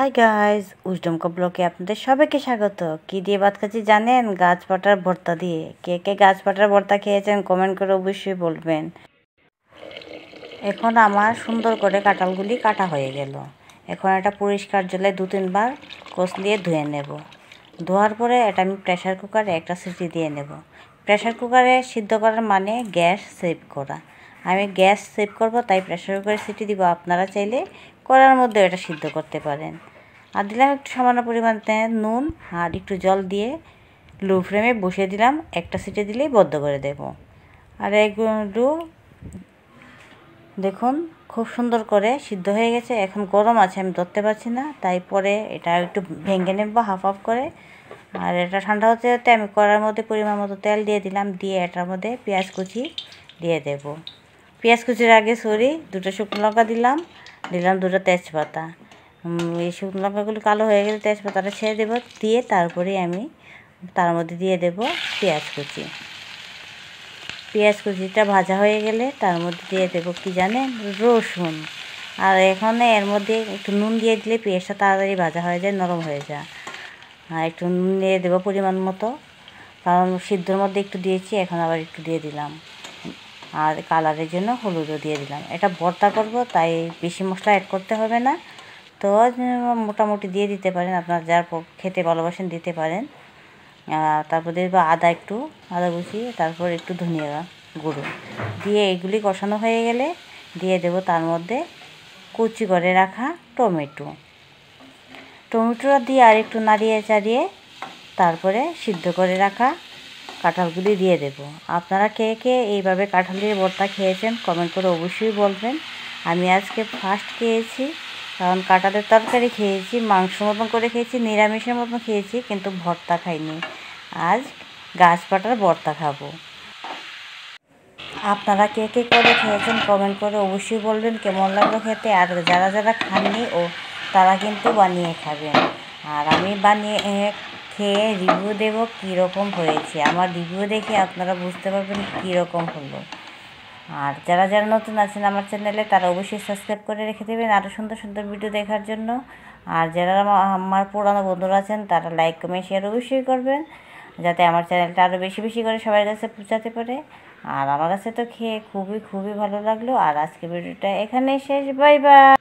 hi guys উজডমকা ব্লকে আপনাদের সবাইকে স্বাগত কি দিয়ে ভাত খাচ্ছি জানেন গাছ পাটার ভর্তা দিয়ে কে কে গাছ পাটার ভর্তা খেয়েছেন কমেন্ট করে অবশ্যই বলবেন এখন আমার সুন্দর করে কাঁটালগুলি কাটা হয়ে গেল এখন এটা পরিষ্কার জলে দু তিনবার কষলিয়ে ধুয়ে নেব ধোয়ার পরে এটা আমি প্রেশার কুকারে একটা সিটি দিয়ে নেব প্রেশার কুকারে সিদ্ধ করার মানে গ্যাস সেভ করা আমি গ্যাস সেভ করব তাই প্রেশার কুকারে সিটি দিব আপনারা চাইলে কড়ার মধ্যে এটা সিদ্ধ করতে পারেন আর দিলাম একটু সামান্য পরিমাণ নুন আর একটু জল দিয়ে লো ফ্লেমে বসিয়ে দিলাম একটা সিটে দিলেই বদ্ধ করে দেব আর একটু দেখুন খুব সুন্দর করে সিদ্ধ হয়ে গেছে এখন গরম আছে আমি ধরতে পারছি না তাই পরে এটা একটু ভেঙে নেব হাফ হাফ করে আর এটা ঠান্ডা হতে হতে আমি কড়ার মধ্যে পরিমাণ মতো তেল দিয়ে দিলাম দিয়ে এটার মধ্যে পেঁয়াজ কুচি দিয়ে দেব পেঁয়াজ কুচির আগে সরি দুটো শুকনো লঙ্কা দিলাম দিলাম দুটো তেজপাতা এই শুকনো লঙ্কাগুলি কালো হয়ে গেলে তেজপাতাটা ছেড়ে দেবো দিয়ে তারপরে আমি তার মধ্যে দিয়ে দেব পেঁয়াজ কুচি পেঁয়াজ কুচিটা ভাজা হয়ে গেলে তার মধ্যে দিয়ে দেবো কি জানেন রসুন আর এখন এর মধ্যে একটু নুন দিয়ে দিলে পেঁয়াজটা তাড়াতাড়ি ভাজা হয়ে যায় নরম হয়ে যায় আর একটু নুন দিয়ে দেবো পরিমাণ মতো কারণ সিদ্ধর মধ্যে একটু দিয়েছি এখন আবার একটু দিয়ে দিলাম আর কালারের জন্য হলুদও দিয়ে দিলাম এটা ভর্তা করব তাই বেশি মশলা অ্যাড করতে হবে না তো মোটামুটি দিয়ে দিতে পারেন আপনার যার খেতে ভালোবাসেন দিতে পারেন তারপর দিয়ে আদা একটু আদা কুচি তারপর একটু ধনিয়া গুঁড়ো দিয়ে এগুলি কষানো হয়ে গেলে দিয়ে দেব তার মধ্যে কুচি করে রাখা টমেটো টমেটো দিয়ে আর একটু নাড়িয়ে চাড়িয়ে তারপরে সিদ্ধ করে রাখা কাঁঠালগুলি দিয়ে দেব আপনারা কে কে এইভাবে কাঁঠালের ভর্তা খেয়েছেন কমেন্ট করে অবশ্যই বলবেন আমি আজকে ফার্স্ট খেয়েছি কারণ কাঁঠালের তরকারি খেয়েছি মাংস মতন করে খেয়েছি নিরামিষের মতন খেয়েছি কিন্তু ভর্তা খাইনি আজ গাছপাটার ভর্তা খাবো আপনারা কে কে করে খেয়েছেন কমেন্ট করে অবশ্যই বলবেন কেমন লাগলো খেতে আর যারা যারা খাননি ও তারা কিন্তু বানিয়ে খাবেন আর আমি বানিয়ে খেয়ে রিভিউ দেব কীরকম হয়েছে আমার রিভিউ দেখে আপনারা বুঝতে পারবেন কীরকম হলো আর যারা যারা নতুন আছেন আমার চ্যানেলে তারা অবশ্যই সাবস্ক্রাইব করে রেখে দেবেন আরও সুন্দর সুন্দর ভিডিও দেখার জন্য আর যারা আমার পুরানো বন্ধুরা আছেন তারা লাইক কমেন্ট শেয়ার অবশ্যই করবেন যাতে আমার চ্যানেলটা আরও বেশি বেশি করে সবার কাছে পৌঁছাতে পারে আর আমার কাছে তো খেয়ে খুবই খুবই ভালো লাগলো আর আজকে ভিডিওটা এখানেই শেষ বাই বাই